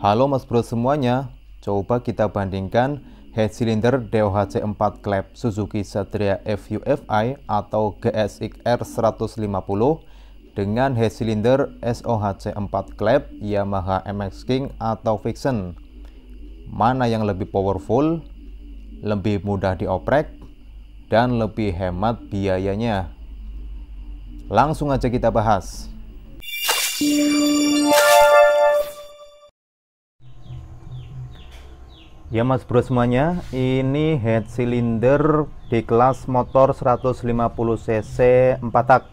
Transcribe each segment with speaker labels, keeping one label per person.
Speaker 1: Halo mas bro semuanya, coba kita bandingkan head cylinder DOHC 4 klep Suzuki Satria FUFI atau GSX r 150 dengan head cylinder SOHC 4 klep Yamaha MX King atau Vixen. Mana yang lebih powerful, lebih mudah dioprek, dan lebih hemat biayanya? Langsung aja kita bahas. Ya mas bro semuanya, ini head cylinder di kelas motor 150cc 4 tak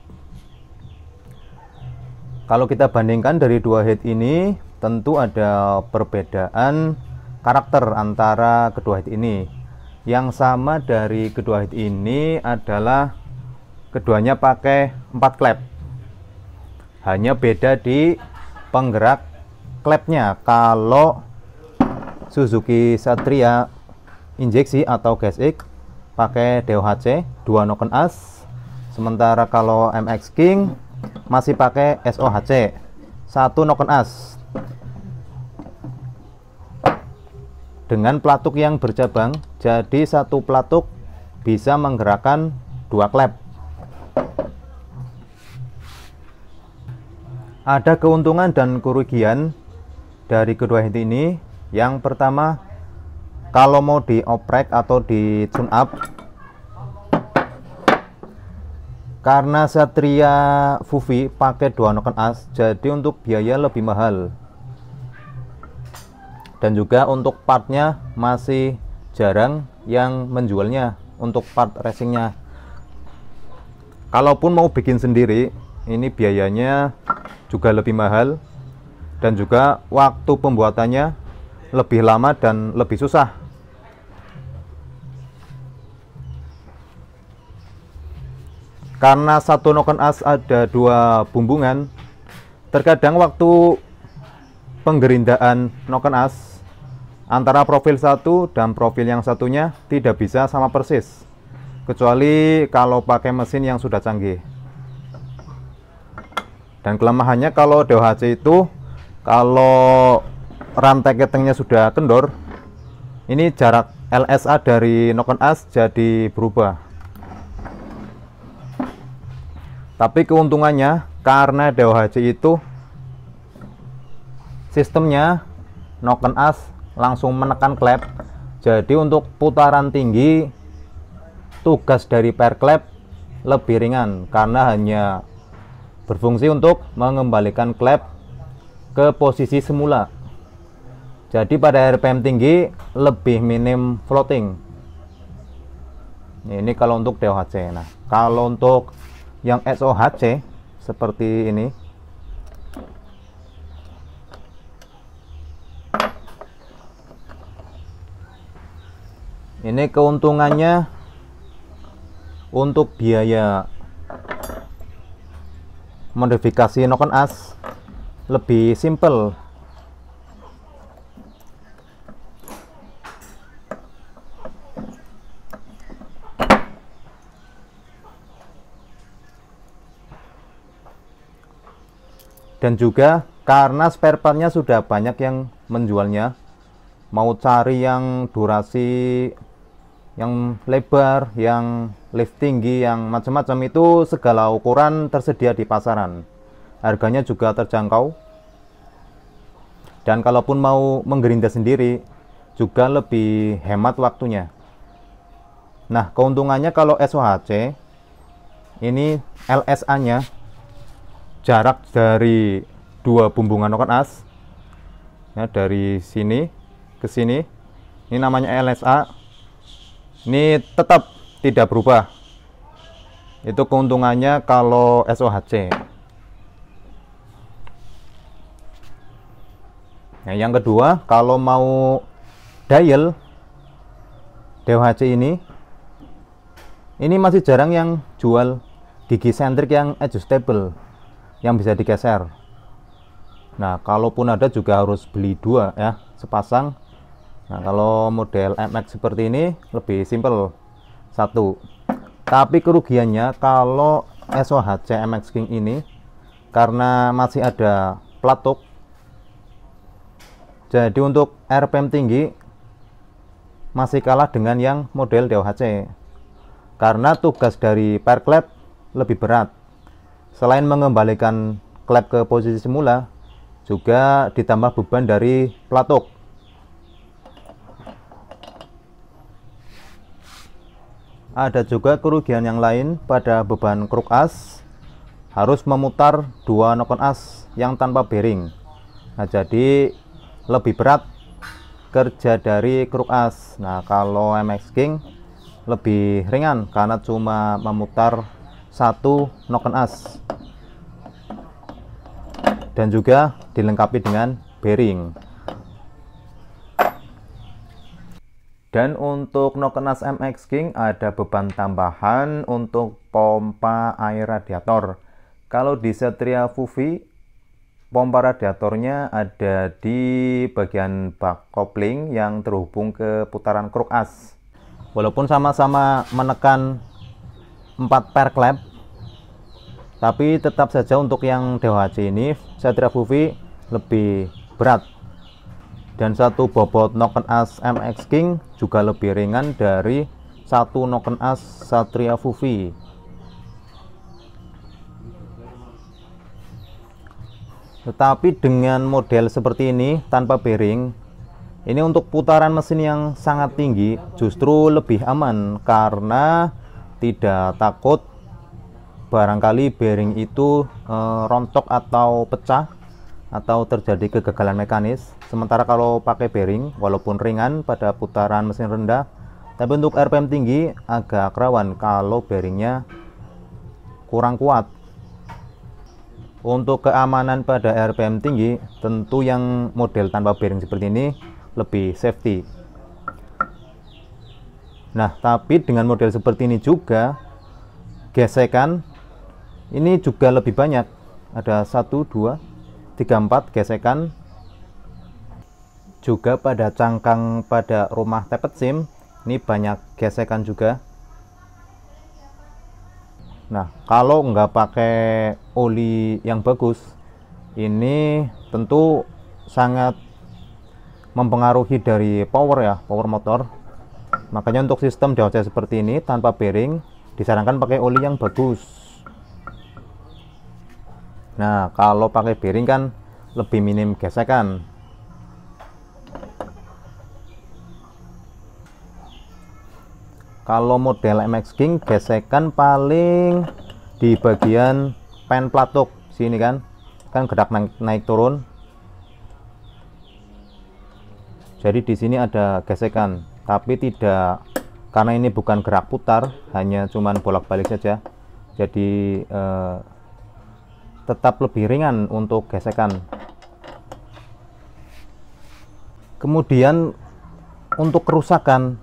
Speaker 1: Kalau kita bandingkan dari dua head ini, tentu ada perbedaan karakter antara kedua head ini Yang sama dari kedua head ini adalah keduanya pakai 4 klep Hanya beda di penggerak klepnya kalau Suzuki Satria injeksi atau gas X pakai DOHC 2 noken as sementara kalau MX King masih pakai SOHC 1 noken as dengan pelatuk yang bercabang jadi satu pelatuk bisa menggerakkan dua klep ada keuntungan dan kerugian dari kedua henti ini yang pertama, kalau mau dioprek atau di tune up karena Satria Fufi pakai dua noken as jadi untuk biaya lebih mahal dan juga untuk partnya masih jarang yang menjualnya untuk part racingnya kalaupun mau bikin sendiri ini biayanya juga lebih mahal dan juga waktu pembuatannya lebih lama dan lebih susah. Karena satu noken as ada dua bumbungan, terkadang waktu penggerindaan noken as antara profil satu dan profil yang satunya tidak bisa sama persis. Kecuali kalau pakai mesin yang sudah canggih. Dan kelemahannya kalau DOHC itu kalau rantai ketengnya sudah kendor ini jarak LSA dari noken as jadi berubah tapi keuntungannya karena DOHC itu sistemnya noken as langsung menekan klep jadi untuk putaran tinggi tugas dari per klep lebih ringan karena hanya berfungsi untuk mengembalikan klep ke posisi semula jadi pada RPM tinggi lebih minim floating. Nah, ini kalau untuk DOHC. Nah, kalau untuk yang SOHC seperti ini ini keuntungannya untuk biaya modifikasi noken as lebih simple dan juga karena spare partnya sudah banyak yang menjualnya mau cari yang durasi yang lebar, yang lift tinggi, yang macam-macam itu segala ukuran tersedia di pasaran. Harganya juga terjangkau. Dan kalaupun mau menggerinda sendiri, juga lebih hemat waktunya. Nah, keuntungannya kalau SOHC, ini LSA-nya jarak dari dua bumbungan roket as ya, dari sini ke sini ini namanya LSA ini tetap tidak berubah itu keuntungannya kalau SOHC nah, yang kedua kalau mau dial DOHC ini ini masih jarang yang jual gigi sentrik yang adjustable yang bisa digeser. Nah, kalaupun ada juga harus beli dua ya, sepasang. Nah, kalau model MX seperti ini lebih simple Satu. Tapi kerugiannya kalau SOHC MX King ini karena masih ada platuk. Jadi untuk RPM tinggi masih kalah dengan yang model DOHC. Karena tugas dari perklep lebih berat Selain mengembalikan klep ke posisi semula, juga ditambah beban dari platok. Ada juga kerugian yang lain pada beban kruk as harus memutar dua nokon as yang tanpa bearing. Nah, jadi lebih berat kerja dari kruk as. Nah, kalau MX King lebih ringan karena cuma memutar satu noken as dan juga dilengkapi dengan bearing dan untuk noken as MX King ada beban tambahan untuk pompa air radiator kalau di Satria Fufi pompa radiatornya ada di bagian bak kopling yang terhubung ke putaran kruk as walaupun sama-sama menekan 4 per klep tapi tetap saja untuk yang DOHC ini Satria Buffy lebih berat dan satu bobot noken as MX King juga lebih ringan dari satu noken as Satria Fufi. Tetapi dengan model seperti ini tanpa bearing, ini untuk putaran mesin yang sangat tinggi justru lebih aman karena tidak takut barangkali bearing itu e, rontok atau pecah atau terjadi kegagalan mekanis. Sementara kalau pakai bearing walaupun ringan pada putaran mesin rendah, tapi untuk RPM tinggi agak rawan kalau bearingnya kurang kuat. Untuk keamanan pada RPM tinggi, tentu yang model tanpa bearing seperti ini lebih safety. Nah, tapi dengan model seperti ini juga gesekan ini juga lebih banyak ada 1 2 3 4 gesekan juga pada cangkang pada rumah tepet sim ini banyak gesekan juga nah kalau nggak pakai oli yang bagus ini tentu sangat mempengaruhi dari power ya power motor makanya untuk sistem DOC seperti ini tanpa bearing disarankan pakai oli yang bagus Nah, kalau pakai bearing kan lebih minim gesekan. Kalau model MX King gesekan paling di bagian pen platuk sini kan. Kan gerak naik, naik turun. Jadi di sini ada gesekan, tapi tidak karena ini bukan gerak putar, hanya cuman bolak-balik saja. Jadi eh, tetap lebih ringan untuk gesekan kemudian untuk kerusakan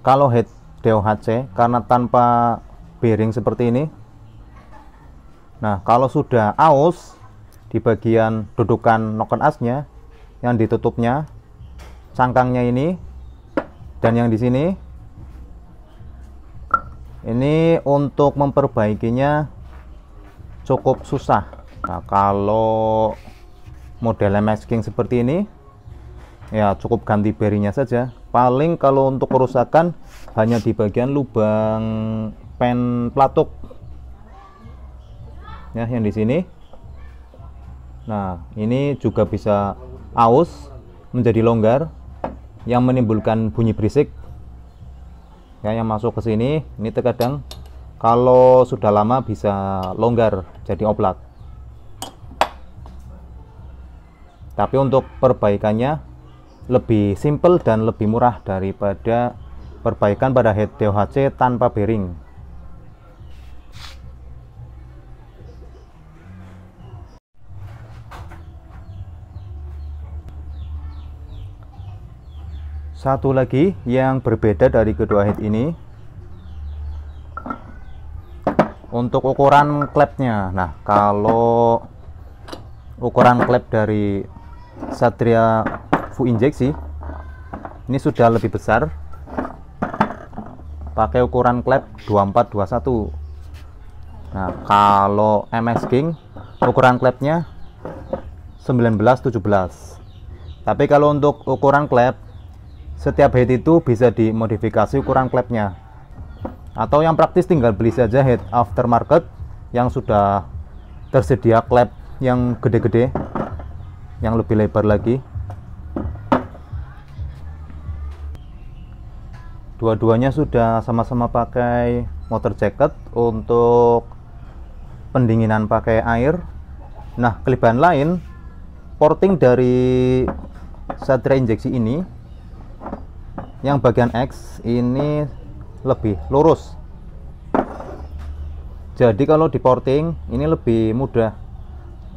Speaker 1: kalau head DOHC karena tanpa bearing seperti ini nah kalau sudah aus di bagian dudukan noken asnya yang ditutupnya cangkangnya ini dan yang di sini ini untuk memperbaikinya cukup susah nah kalau model masking seperti ini ya cukup ganti berinya saja paling kalau untuk kerusakan hanya di bagian lubang pen pelatuk ya yang di sini nah ini juga bisa aus menjadi longgar yang menimbulkan bunyi berisik ya yang masuk ke sini ini terkadang kalau sudah lama bisa longgar jadi oblat. tapi untuk perbaikannya lebih simpel dan lebih murah daripada perbaikan pada head DOHC tanpa bearing satu lagi yang berbeda dari kedua head ini untuk ukuran klepnya nah kalau ukuran klep dari Satria Fu Injeksi ini sudah lebih besar pakai ukuran klep 2421 nah kalau MS King ukuran klepnya 1917 tapi kalau untuk ukuran klep setiap head itu bisa dimodifikasi ukuran klepnya atau yang praktis tinggal beli saja head aftermarket yang sudah tersedia klep yang gede-gede yang lebih lebar lagi dua-duanya sudah sama-sama pakai motor jacket untuk pendinginan pakai air nah kelebihan lain porting dari satria injeksi ini yang bagian X ini lebih lurus jadi kalau di porting ini lebih mudah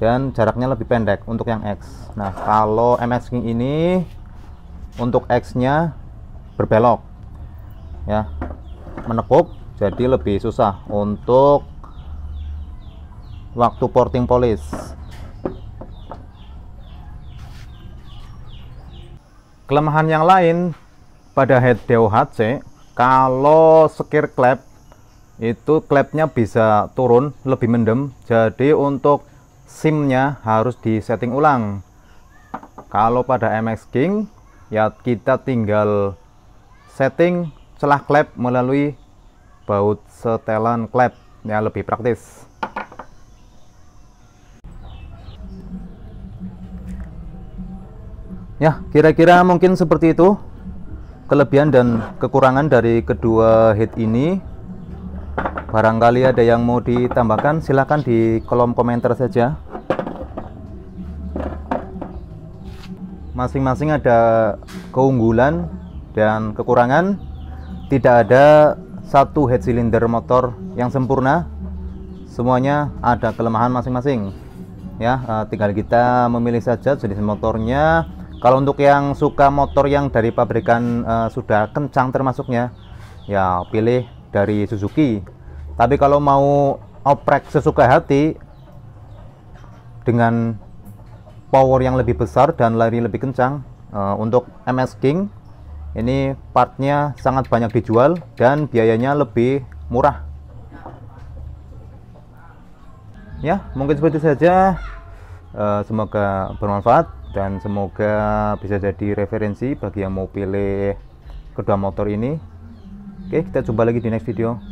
Speaker 1: dan jaraknya lebih pendek untuk yang X nah kalau MX King ini untuk X nya berbelok ya menekuk jadi lebih susah untuk waktu porting polis kelemahan yang lain pada head DOHC kalau sekir klep itu klepnya bisa turun lebih mendem jadi untuk simnya harus di setting ulang kalau pada MX King ya kita tinggal setting celah klep melalui baut setelan klep ya lebih praktis ya kira-kira mungkin seperti itu kelebihan dan kekurangan dari kedua head ini barangkali ada yang mau ditambahkan silahkan di kolom komentar saja masing-masing ada keunggulan dan kekurangan tidak ada satu head silinder motor yang sempurna semuanya ada kelemahan masing-masing ya eh, tinggal kita memilih saja jenis motornya kalau untuk yang suka motor yang dari pabrikan uh, sudah kencang termasuknya, ya pilih dari Suzuki. Tapi kalau mau oprek sesuka hati dengan power yang lebih besar dan lari lebih kencang, uh, untuk MS King ini partnya sangat banyak dijual dan biayanya lebih murah. Ya, mungkin seperti saja. Uh, semoga bermanfaat dan semoga bisa jadi referensi bagi yang mau pilih kedua motor ini oke kita coba lagi di next video